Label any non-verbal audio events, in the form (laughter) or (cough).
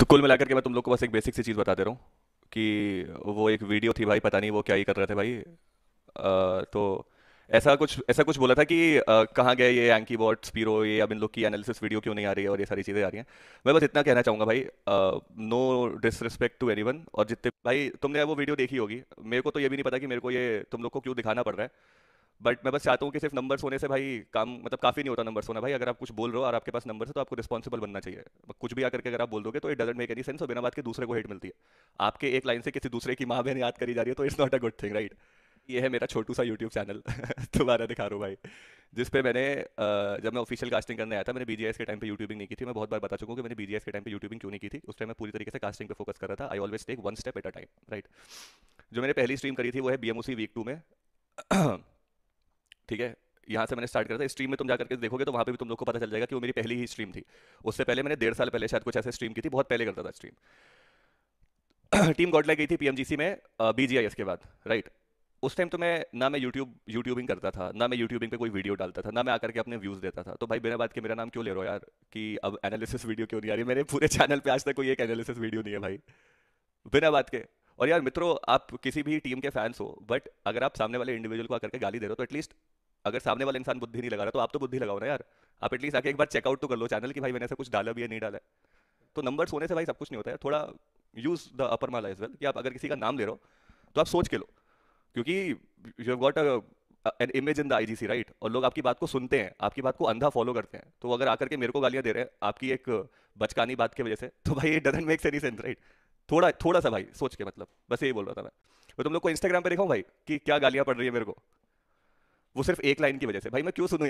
तो कुल मिलाकर के मैं तुम लोग को बस एक बेसिक सी चीज़ बता दे रहा हूँ कि वो एक वीडियो थी भाई पता नहीं वो क्या ही कर रहे थे भाई आ, तो ऐसा कुछ ऐसा कुछ बोला था कि कहाँ गए ये एंकी बॉट स्पीरो ये अब इन लोग की एनालिसिस वीडियो क्यों नहीं आ रही है और ये सारी चीज़ें आ रही हैं मैं बस इतना कहना चाहूँगा भाई नो डिसरिस्पेक्ट टू एनी और जितने भाई तुमने वो वीडियो देखी होगी मेरे को तो ये भी नहीं पता कि मेरे को ये तुम लोग को क्यों दिखाना पड़ रहा है बट मैं बस चाहता हूँ कि सिर्फ नंबर्स होने से भाई काम मतलब काफ़ी नहीं होता नंबर्स होना भाई अगर आप कुछ बोल रहे हो और आपके पास नंबर है तो आपको रिस्पॉन्सिबल बनना चाहिए कुछ भी आकर के अगर आप बोल दोगे तो it doesn't make any sense और बिना बात के दूसरे को हेट मिलती है आपके एक लाइन से किसी दूसरे की माँ बहन याद करी जा रही है तो it's not a good thing right ये है मेरा छोटू सा यूट्यूब चैनल (laughs) दोबारा दिखा रहा हूँ भाई जिस पे मैंने जब मैं ऑफिशियल कास्टिंग करने आया था मैंने बीजीएस के टाइम पे यूट्यूबिंग नहीं की थी मैं बहुत बार बता चुका हूँ कि मैंने बीजीएस के टाइम पे यूट्यूबिंग क्यों नहीं की थी उस टाइम मैं पूरी तरीके से कास्टिंग पे फोकस कर रहा था I always take one step at a time right जो मैंने पहली स्ट्रीम करी थी वो है बी वीक टू में (clears throat) ठीक है यहाँ से मैंने स्टार्ट करा था स्ट्रीम में तुम जाकर करके देखोगे तो वहाँ पे भी तुम लोग को पता चल जाएगा कि वो मेरी पहली ही स्ट्रीम थी उससे पहले मैंने डेढ़ साल पहले शायद कुछ ऐसे स्ट्रीम की थी बहुत पहले करता था स्ट्रीम टीम गॉडला गई थी पीएमजीसी में बीजीआईएस के बाद राइट उस टाइम तो मैं ना मैं यूट्यूब यूट्यूबिंग करता था ना मैं यूट्यूबिंग पे कोई वीडियो डालता था ना मैं आकर के अपने व्यूज़ देता था तो भाई बिना बात के मेरा नाम क्यों ले रहा हो यार कि अब एनालिसिस वीडियो क्यों नहीं आ रही मेरे पूरे चैनल पे आज तक कोई एक एनालिसिस वीडियो नहीं है भाई बिना बात के और यार मित्रों आप किसी भी टीम के फैंस हो बट अगर आप सामने वाले इंडिविजुअल को आकर के गाली दे रहे हो तो एटलीस्ट अगर सामने वाला इंसान बुद्धि नहीं लगा रहा तो आप तो बुद्धि लगाओ ना यार आप एटलीस्ट आके एक बार चेकआउट तो कर लो चैनल की भाई मैंने ऐसा कुछ डाला भी है नहीं डाला है तो नंबर सोने से भाई सब कुछ नहीं होता है थोड़ा यूज द अपर माला एज वेल कि आप अगर किसी का नाम ले रहे हो तो आप सोच के लो क्योंकि you got an image in the I G C right और लोग आपकी बात को सुनते हैं आपकी बात को अंधा फॉलो करते हैं तो अगर आकर के मेरे को गालियां दे रहे हैं आपकी एक बचकानी बात की वजह से तो भाई it doesn't make any sense right थोड़ा थोड़ा सा भाई सोच के मतलब बस यही बोल रहा था मैं तो तुम लोग को इंस्टाग्राम पर देखा भाई कि क्या गालियां पड़ रही है मेरे को वो सिर्फ एक लाइन की वजह से भाई मैं क्यों सुनू यार